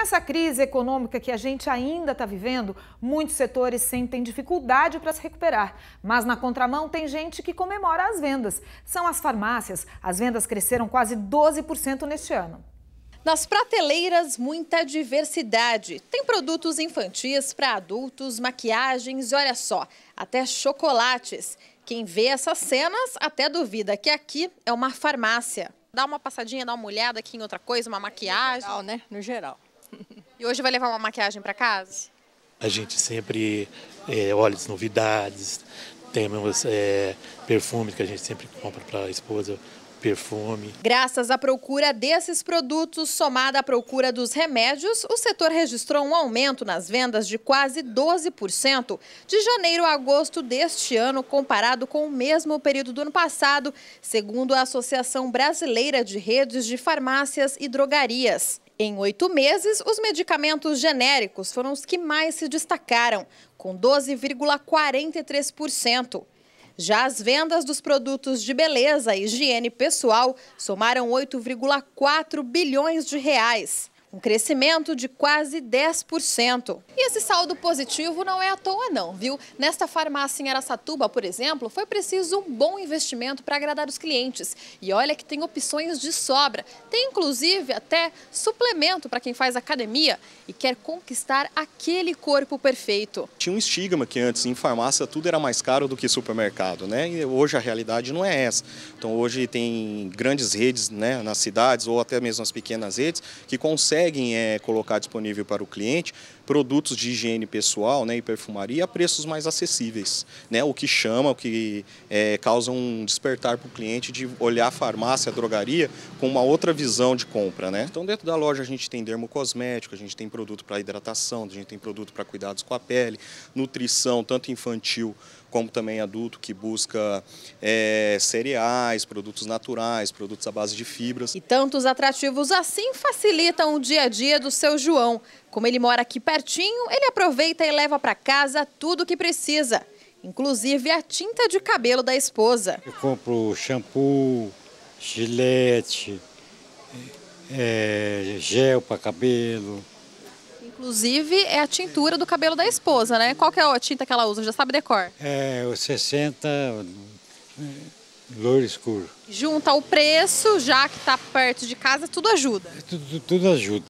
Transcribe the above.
nessa crise econômica que a gente ainda está vivendo, muitos setores sentem dificuldade para se recuperar. Mas na contramão tem gente que comemora as vendas. São as farmácias. As vendas cresceram quase 12% neste ano. Nas prateleiras, muita diversidade. Tem produtos infantis para adultos, maquiagens e olha só, até chocolates. Quem vê essas cenas até duvida que aqui é uma farmácia. Dá uma passadinha, dá uma olhada aqui em outra coisa, uma maquiagem. No geral, né? No geral. E hoje vai levar uma maquiagem para casa? A gente sempre é, olha as novidades, temos é, perfumes que a gente sempre compra para a esposa, perfume. Graças à procura desses produtos, somada à procura dos remédios, o setor registrou um aumento nas vendas de quase 12% de janeiro a agosto deste ano, comparado com o mesmo período do ano passado, segundo a Associação Brasileira de Redes de Farmácias e Drogarias. Em oito meses, os medicamentos genéricos foram os que mais se destacaram, com 12,43%. Já as vendas dos produtos de beleza e higiene pessoal somaram 8,4 bilhões de reais um crescimento de quase 10%. E esse saldo positivo não é à toa não, viu? Nesta farmácia em Aracatuba, por exemplo, foi preciso um bom investimento para agradar os clientes. E olha que tem opções de sobra, tem inclusive até suplemento para quem faz academia e quer conquistar aquele corpo perfeito. Tinha um estigma que antes em farmácia tudo era mais caro do que supermercado, né? E hoje a realidade não é essa. Então hoje tem grandes redes né, nas cidades ou até mesmo as pequenas redes que conseguem conseguem é, colocar disponível para o cliente produtos de higiene pessoal né, e perfumaria a preços mais acessíveis, né, o que chama, o que é, causa um despertar para o cliente de olhar a farmácia, a drogaria com uma outra visão de compra. Né? Então dentro da loja a gente tem dermocosmético, a gente tem produto para hidratação, a gente tem produto para cuidados com a pele, nutrição, tanto infantil como também adulto que busca é, cereais, produtos naturais, produtos à base de fibras. E tantos atrativos assim facilitam o dia a dia do seu João. Como ele mora aqui pertinho, ele aproveita e leva para casa tudo o que precisa, inclusive a tinta de cabelo da esposa. Eu compro shampoo, gilete, é, gel para cabelo, Inclusive, é a tintura do cabelo da esposa, né? Qual que é a tinta que ela usa? Já sabe decor? É, o 60 louro escuro. Junta o preço, já que está perto de casa, tudo ajuda? Tudo, tudo ajuda.